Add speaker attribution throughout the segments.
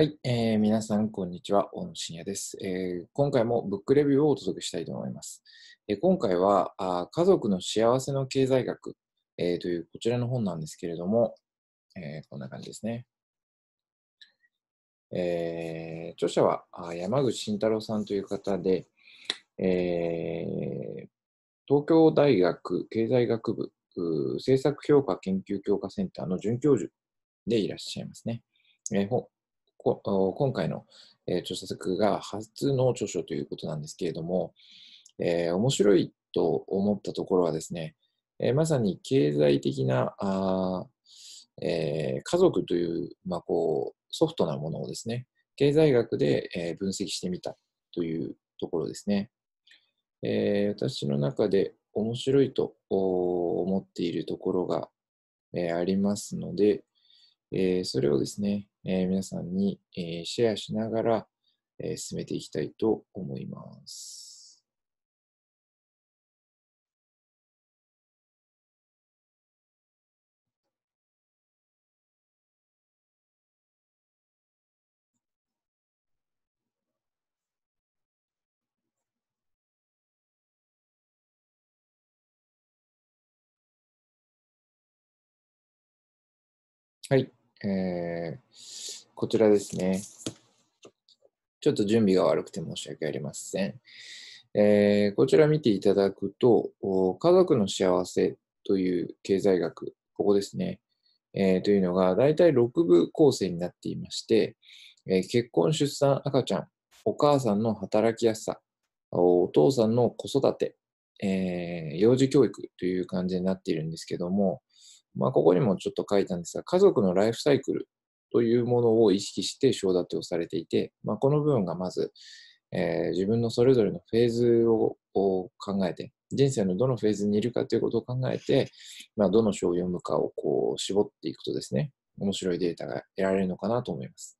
Speaker 1: はい、えー、皆さん、こんにちは。大野信也です、えー、今回もブックレビューをお届けしたいと思います。えー、今回はあ、家族の幸せの経済学、えー、というこちらの本なんですけれども、えー、こんな感じですね。えー、著者はあ山口慎太郎さんという方で、えー、東京大学経済学部政策評価研究強化センターの准教授でいらっしゃいますね。えー今回の、えー、著作が初の著書ということなんですけれども、えー、面白いと思ったところはですね、えー、まさに経済的なあ、えー、家族という,、まあ、こうソフトなものをですね、経済学で、えー、分析してみたというところですね。えー、私の中で面白いと思っているところが、えー、ありますので、えー、それをですね、えー、皆さんに、えー、シェアしながら、えー、進めていきたいと思います。はい。えー、こちらですね。ちょっと準備が悪くて申し訳ありません。えー、こちら見ていただくと、家族の幸せという経済学、ここですね、えー、というのが大体6部構成になっていまして、えー、結婚、出産、赤ちゃん、お母さんの働きやすさ、お父さんの子育て、えー、幼児教育という感じになっているんですけども、まあ、ここにもちょっと書いたんですが、家族のライフサイクルというものを意識して章立てをされていて、まあ、この部分がまず、えー、自分のそれぞれのフェーズを考えて、人生のどのフェーズにいるかということを考えて、まあ、どの章を読むかをこう絞っていくとですね、面白いデータが得られるのかなと思います。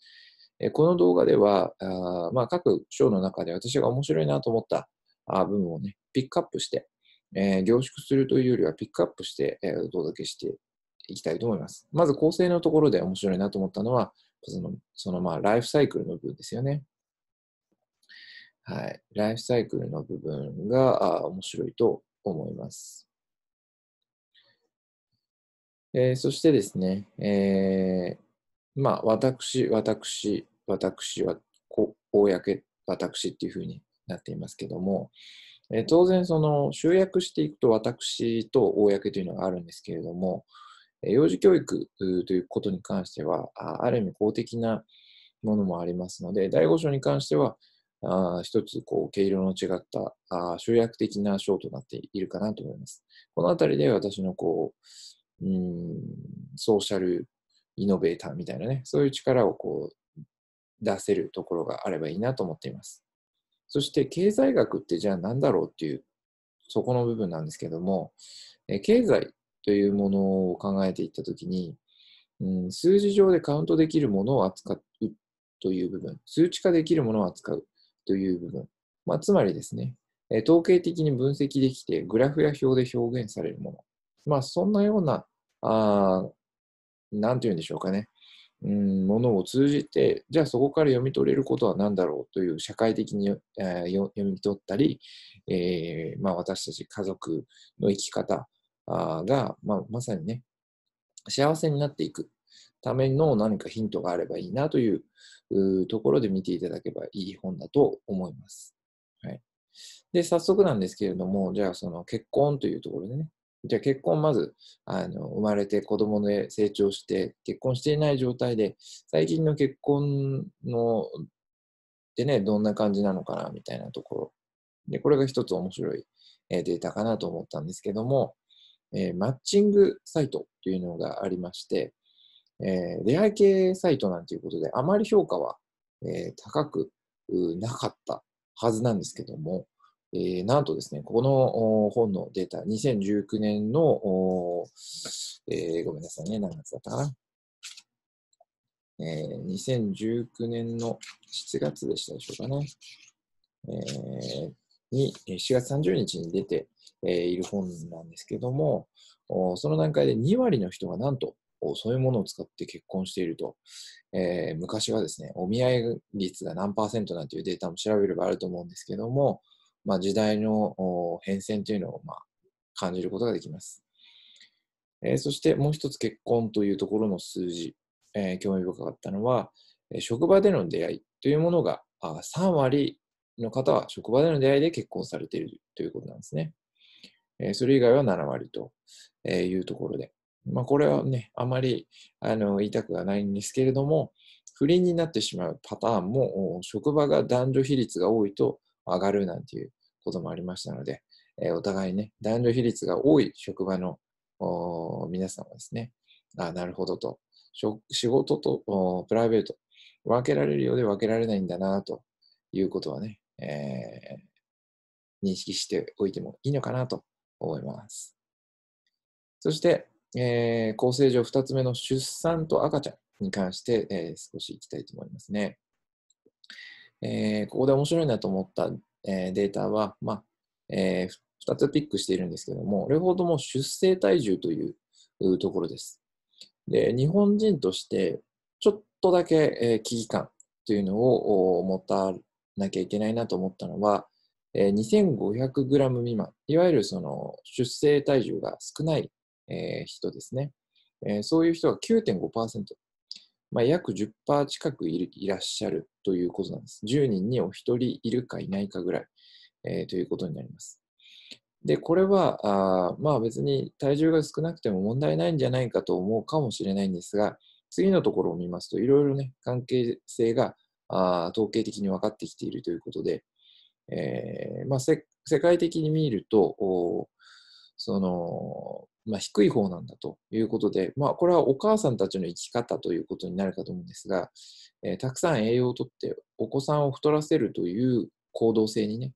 Speaker 1: えー、この動画では、あまあ、各章の中で私が面白いなと思ったあ部分をね、ピックアップして、えー、凝縮するというよりはピックアップして、えー、お届けしていきたいと思います。まず構成のところで面白いなと思ったのは、そのそのまあライフサイクルの部分ですよね。はい。ライフサイクルの部分が面白いと思います。えー、そしてですね、えー、まあ、私、私、私は、こ公、私っていうふうになっていますけども、えー、当然、その、集約していくと、私と公というのがあるんですけれども、幼児教育ということに関しては、ある意味公的なものもありますので、第5章に関しては、あ一つこう、毛色の違ったあ集約的な章となっているかなと思います。このあたりで私のこう、うんソーシャルイノベーターみたいなね、そういう力をこう出せるところがあればいいなと思っています。そして経済学ってじゃあ何だろうっていう、そこの部分なんですけども、え経済というものを考えていったときに、うん、数字上でカウントできるものを扱うという部分、数値化できるものを扱うという部分、まあ、つまりですね、え統計的に分析できて、グラフや表で表現されるもの、まあ、そんなような、あなんて言うんでしょうかね、うん、ものを通じて、じゃあそこから読み取れることは何だろうという社会的に、えー、読み取ったり、えー、まあ、私たち家族の生き方が、まあ、まさにね、幸せになっていくための何かヒントがあればいいなというところで見ていただけばいい本だと思います。はい。で、早速なんですけれども、じゃあその結婚というところでね、じゃあ結婚まず、あの、生まれて子供で成長して、結婚していない状態で、最近の結婚の、でね、どんな感じなのかな、みたいなところ。で、これが一つ面白いデータかなと思ったんですけども、えー、マッチングサイトというのがありまして、えー、出会い系サイトなんていうことで、あまり評価は、えー、高くなかったはずなんですけども、えー、なんとですね、この本のデータ、2019年の、えー、ごめんなさいね、何月だったかな。えー、2019年の7月でしたでしょうかね。えー、に4月30日に出ている本なんですけども、その段階で2割の人がなんとそういうものを使って結婚していると、えー、昔はですね、お見合い率が何パーセントなんていうデータも調べればあると思うんですけども、まあ、時代の変遷というのを、まあ、感じることができます。えー、そしてもう一つ結婚というところの数字、えー、興味深かったのは、職場での出会いというものが3割の方は職場での出会いで結婚されているということなんですね。えそれ以外は7割というところで。まあ、これはね、あまりあの言いたくはないんですけれども、不倫になってしまうパターンも、職場が男女比率が多いと上がるなんていうこともありましたので、えお互いね、男女比率が多い職場の皆さんはですね、あなるほどと、仕事とプライベート、分けられるようで分けられないんだなということはね、えー、認識しておいてもいいのかなと思います。そして、えー、構成上2つ目の出産と赤ちゃんに関して、えー、少しいきたいと思いますね。えー、ここで面白いなと思った、えー、データは、まあえー、2つピックしているんですけども、両方とも出生体重というところです。で日本人としてちょっとだけ、えー、危機感というのを持たなきゃいけないなと思ったのは、えー、2500g 未満、いわゆるその出生体重が少ない、えー、人ですね、えー、そういう人が9.5%、まあ、約10%近くいらっしゃるということなんです。10人にお一人いるかいないかぐらい、えー、ということになります。で、これはあ、まあ別に体重が少なくても問題ないんじゃないかと思うかもしれないんですが、次のところを見ますといろいろね、関係性があ統計的に分かってきているということで、えー、まあ、世界的に見ると、その、まあ、低い方なんだということで、まあ、これはお母さんたちの生き方ということになるかと思うんですが、えー、たくさん栄養をとってお子さんを太らせるという行動性にね、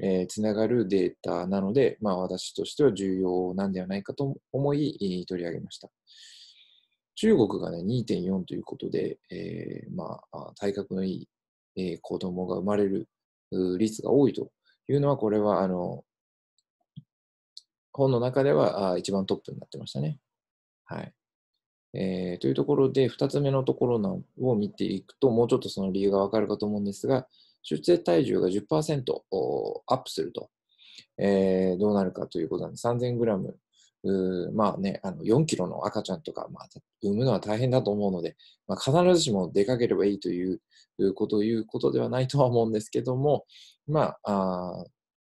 Speaker 1: えー、つながるデータなので、まあ、私としては重要なんではないかと思い取り上げました。中国がね、2.4ということで、えー、まあ、体格のいい、えー、子供が生まれる率が多いというのは、これは、あの、本の中ではあ一番トップになってましたね。はい。えー、というところで、二つ目のところを見ていくと、もうちょっとその理由がわかるかと思うんですが、出生体重が10%アップすると、えー、どうなるかということなんで、3000g うまあね、あの4キロの赤ちゃんとか、まあ、産むのは大変だと思うので、まあ、必ずしも出かければいいというこということではないとは思うんですけども、まあ、あ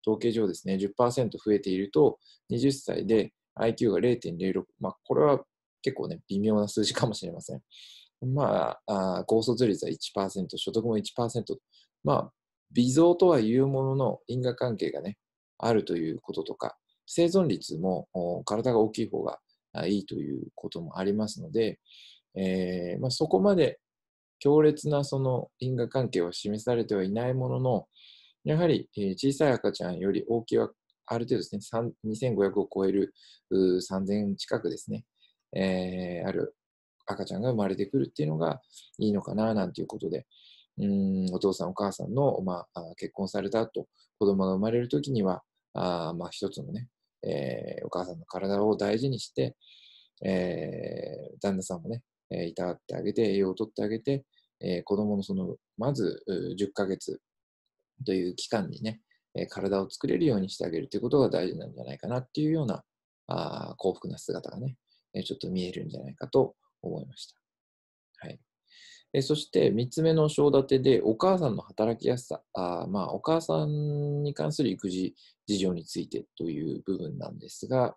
Speaker 1: 統計上ですね、10%増えていると、20歳で IQ が0.06、まあ、これは結構ね、微妙な数字かもしれません。まあ、あ高卒率は1%、所得も1%、まあ、微増とはいうものの因果関係がね、あるということとか、生存率も体が大きい方がいいということもありますので、えー、まあ、そこまで強烈なその因果関係は示されてはいないものの、やはり小さい赤ちゃんより大きいはある程度ですね、2500を超える3000近くですね、えー、ある赤ちゃんが生まれてくるっていうのがいいのかななんていうことで、うんお父さん、お母さんの、まあ、結婚された後、子供が生まれる時には、あまあ、一つのね、えー、お母さんの体を大事にして、えー、旦那さんもね、いたわってあげて、栄養をとってあげて、えー、子供のその、まず10ヶ月という期間にね、体を作れるようにしてあげるということが大事なんじゃないかなっていうようなあ幸福な姿がね、ちょっと見えるんじゃないかと思いました。えそして3つ目の章立てで、お母さんの働きやすさ、あまあ、お母さんに関する育児事情についてという部分なんですが、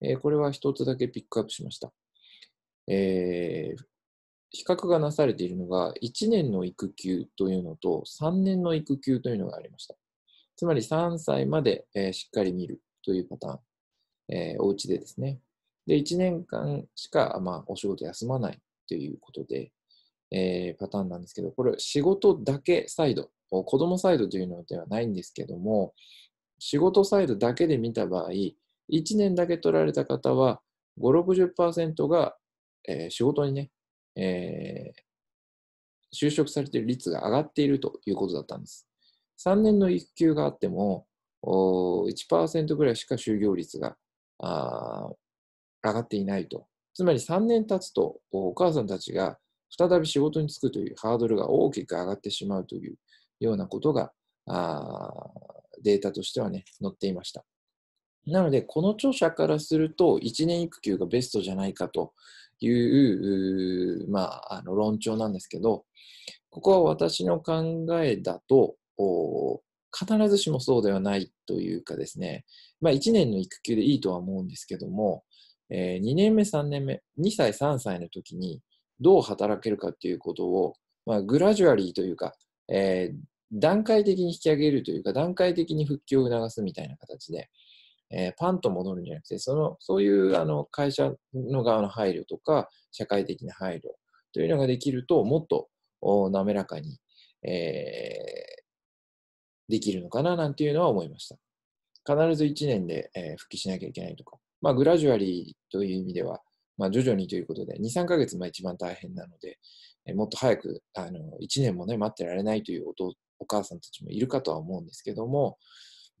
Speaker 1: えこれは1つだけピックアップしました。えー、比較がなされているのが、1年の育休というのと3年の育休というのがありました。つまり3歳まで、えー、しっかり見るというパターン、えー、お家でですね。で、1年間しか、まあ、お仕事休まないということで、えー、パターンなんですけど、これ仕事だけサイド、子供サイドというのではないんですけども、仕事サイドだけで見た場合、1年だけ取られた方は5、60%が、えー、仕事にね、えー、就職されている率が上がっているということだったんです。3年の育休があっても、1%ぐらいしか就業率が上がっていないと。つまり3年経つと、お母さんたちが再び仕事に就くというハードルが大きく上がってしまうというようなことが、あデータとしてはね、載っていました。なので、この著者からすると、1年育休がベストじゃないかという、まあ、あの論調なんですけど、ここは私の考えだと、必ずしもそうではないというかですね、まあ、1年の育休でいいとは思うんですけども、えー、2年目、3年目、2歳、3歳の時に、どう働けるかっていうことを、まあ、グラジュアリーというか、えー、段階的に引き上げるというか、段階的に復帰を促すみたいな形で、えー、パンと戻るんじゃなくて、そのそういうあの会社の側の配慮とか、社会的な配慮というのができると、もっと滑らかに、えー、できるのかななんていうのは思いました。必ず1年で、えー、復帰しなきゃいけないとか、まあ、グラジュアリーという意味では、まあ、徐々にということで、2、3ヶ月が一番大変なので、えもっと早く、あの、1年もね、待ってられないというおお母さんたちもいるかとは思うんですけども、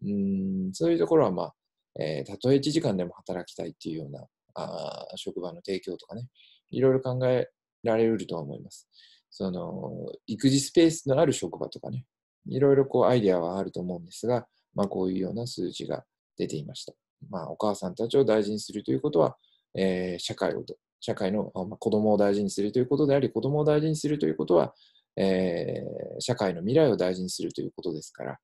Speaker 1: うん、そういうところは、まあ、えー、たとえ1時間でも働きたいっていうような、あ職場の提供とかね、いろいろ考えられるとは思います。その、育児スペースのある職場とかね、いろいろこうアイデアはあると思うんですが、まあ、こういうような数字が出ていました。まあ、お母さんたちを大事にするということは、えー、社会を、社会の、まあ、子供を大事にするということであり、子供を大事にするということは、えー、社会の未来を大事にするということですから、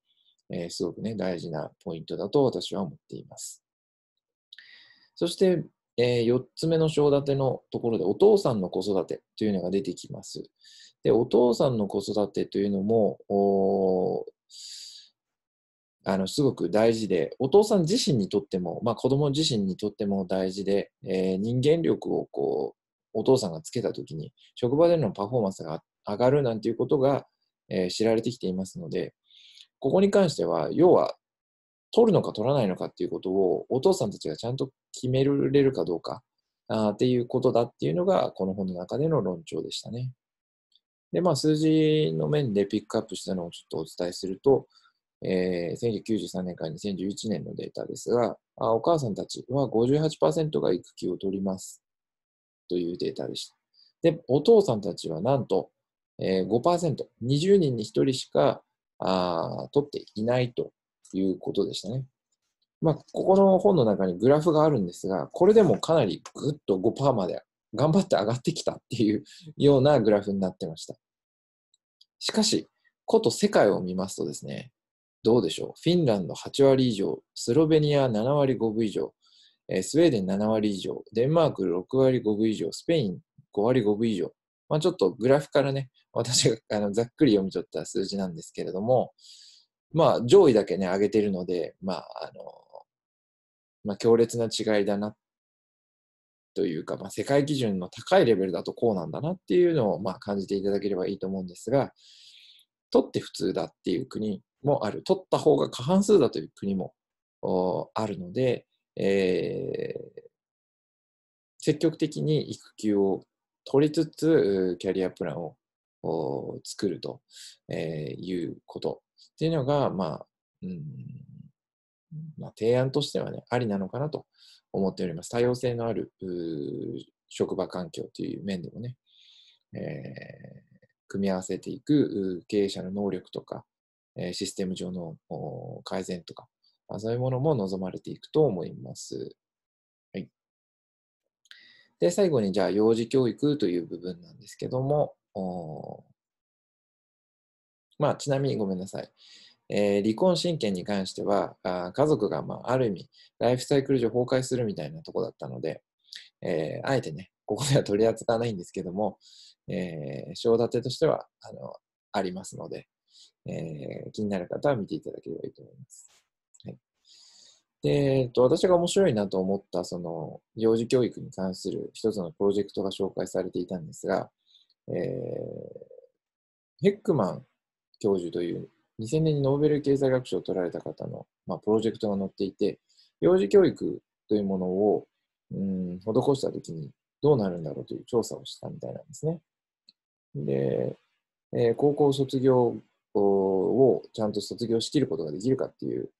Speaker 1: えー、すごくね、大事なポイントだと私は思っています。そして、えー、4つ目の章立てのところで、お父さんの子育てというのが出てきます。で、お父さんの子育てというのも、あのすごく大事でお父さん自身にとっても、まあ、子供自身にとっても大事で、えー、人間力をこうお父さんがつけた時に職場でのパフォーマンスが上がるなんていうことが、えー、知られてきていますのでここに関しては要は取るのか取らないのかっていうことをお父さんたちがちゃんと決められるかどうかあっていうことだっていうのがこの本の中での論調でしたね。でまあ、数字の面でピックアップしたのをちょっとお伝えすると、えー、1993年から2011年のデータですが、あお母さんたちは58%が育休を取りますというデータでした。で、お父さんたちはなんと、えー、5%、20人に1人しかあ取っていないということでしたね。まあ、ここの本の中にグラフがあるんですが、これでもかなりぐっと5%まで頑張って上がってきたっていうようなグラフになってました。しかし、こと世界を見ますとですね、どうでしょうフィンランド8割以上、スロベニア7割5分以上、えー、スウェーデン7割以上、デンマーク6割5分以上、スペイン5割5分以上。まあ、ちょっとグラフからね、私があのざっくり読み取った数字なんですけれども、まあ、上位だけね、上げてるので、まあ、あの、まあ、強烈な違いだな、というか、まあ、世界基準の高いレベルだとこうなんだなっていうのを、まあ、感じていただければいいと思うんですが、取って普通だっていう国もある。取った方が過半数だという国もあるので、えー、積極的に育休を取りつつ、キャリアプランを作ると、えー、いうことっていうのが、まあ、うんまあ、提案としてはね、ありなのかなと思っております。多様性のある職場環境という面でもね、えー、組み合わせていく経営者の能力とか、えシステム上の改善とか、そういうものも望まれていくと思います。はい。で、最後にじゃあ、幼児教育という部分なんですけども、まあ、ちなみにごめんなさい。えー、離婚親権に関しては、あ家族が、まあ、ある意味、ライフサイクル上崩壊するみたいなとこだったので、えー、あえてね、ここでは取り扱わないんですけども、えー、正立てとしては、あの、ありますので、えー、気になる方は見ていただければいいと思います。はい、で、えっと、私が面白いなと思った、その、幼児教育に関する一つのプロジェクトが紹介されていたんですが、えー、ヘックマン教授という2000年にノーベル経済学賞を取られた方の、まあ、プロジェクトが載っていて、幼児教育というものをうん施したときにどうなるんだろうという調査をしたみたいなんですね。で、えー、高校卒業をちゃんと卒業しきることができるかっていう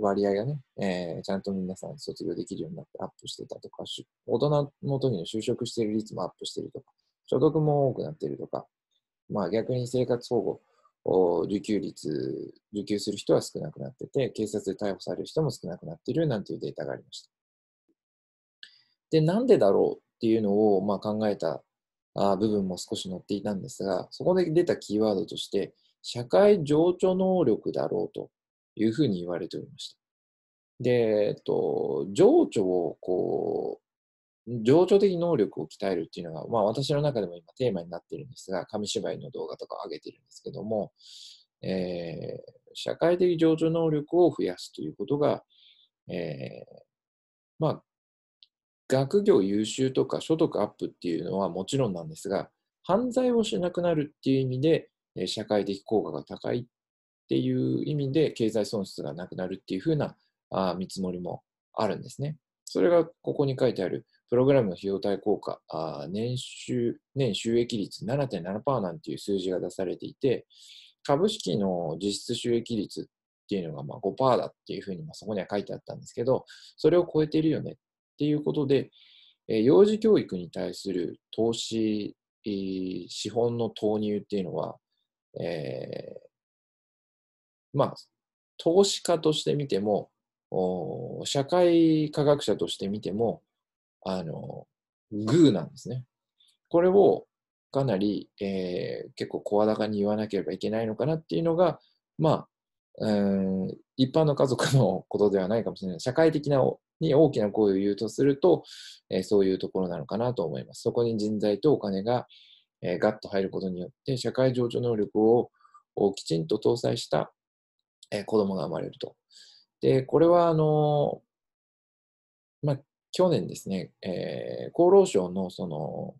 Speaker 1: 割合がね、えー、ちゃんと皆さん卒業できるようになってアップしてたとか、大人の時に就職している率もアップしてるとか、所得も多くなってるとか、まあ逆に生活保護、受給率、受給する人は少なくなってて、警察で逮捕される人も少なくなっているなんていうデータがありました。で、なんでだろうっていうのをまあ考えた部分も少し載っていたんですが、そこで出たキーワードとして、社会情緒能力だろうというふうに言われておりました。で、えっと、情緒をこう、情緒的能力を鍛えるっていうのが、まあ私の中でも今テーマになっているんですが、紙芝居の動画とかを上げてるんですけども、えー、社会的情緒能力を増やすということが、えー、まあ、学業優秀とか所得アップっていうのはもちろんなんですが、犯罪をしなくなるっていう意味で、社会的効果が高いっていう意味で経済損失がなくなるっていうふうなあ見積もりもあるんですね。それがここに書いてあるプログラムの費用対効果、あ年収、年収益率7.7%なんていう数字が出されていて、株式の実質収益率っていうのがまあ5%だっていうふうにまあそこには書いてあったんですけど、それを超えているよねっていうことで、え幼児教育に対する投資、資本の投入っていうのは、えー、まあ、投資家としてみても、社会科学者としてみても、あの、グーなんですね。これをかなり、えー、結構声高に言わなければいけないのかなっていうのが、まあ、うん一般の家族のことではないかもしれない。社会的なに大きな声を言うとすると、えー、そういうところなのかなと思います。そこに人材とお金が、えー、ガッと入ることによって、社会情緒能力をきちんと搭載した、えー、子供が生まれると。で、これは、あのー、まあ、去年ですね、えー、厚労省の、その、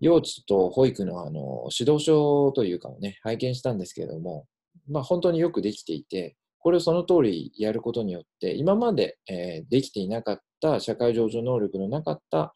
Speaker 1: 幼稚と保育のあの指導書というかをね、拝見したんですけれども、まあ、本当によくできていて、これをその通りやることによって、今まで、えー、できていなかった、社会情緒能力のなかった、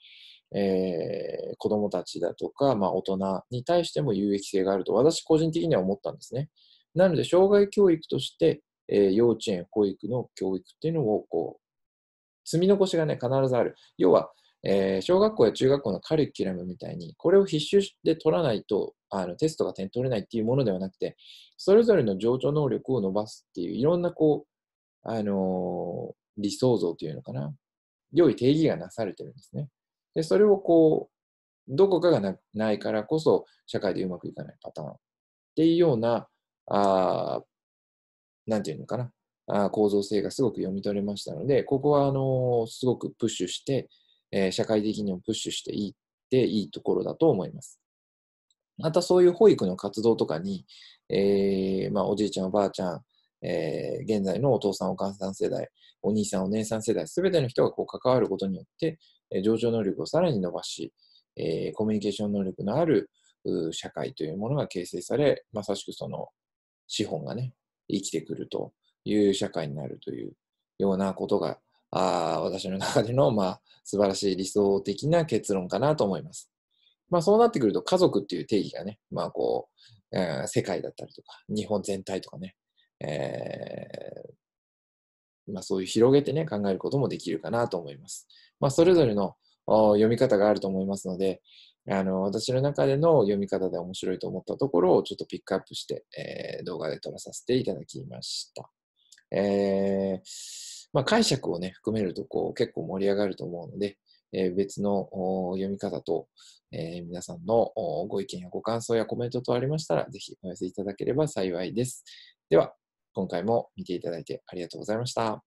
Speaker 1: えー、子供たちだとか、まあ、大人に対しても有益性があると私個人的には思ったんですね。なので、障害教育として、えー、幼稚園、保育の教育っていうのを、こう、積み残しがね、必ずある。要は、えー、小学校や中学校のカリキュラムみたいに、これを必修で取らないと、あのテストが点取れないっていうものではなくて、それぞれの情緒能力を伸ばすっていう、いろんなこう、あのー、理想像というのかな、良い定義がなされてるんですね。で、それをこう、どこかがないからこそ、社会でうまくいかないパターンっていうような、あなんていうのかな、あ構造性がすごく読み取れましたので、ここは、あのすごくプッシュして、えー、社会的にもプッシュしていいっていいところだと思います。またそういう保育の活動とかに、えー、まあ、おじいちゃん、おばあちゃん、えー、現在のお父さん、お母さん世代、お兄さん、お姉さん世代、すべての人がこう関わることによって、上場能力をさらに伸ばし、えー、コミュニケーション能力のある社会というものが形成され、まさしくその資本がね、生きてくるという社会になるというようなことが、あ私の中での、まあ、素晴らしい理想的な結論かなと思います。まあ、そうなってくると家族っていう定義がね、まあこう、うん、世界だったりとか、日本全体とかね、えまあ、そういう広げてね、考えることもできるかなと思います。まあ、それぞれの読み方があると思いますので、あの、私の中での読み方で面白いと思ったところをちょっとピックアップして、えー、動画で撮らさせていただきました。えー、まあ、解釈をね、含めるとこう結構盛り上がると思うので、えー、別の読み方と、え皆さんのご意見やご感想やコメントとありましたら、ぜひお寄せいただければ幸いです。では、今回も見ていただいてありがとうございました。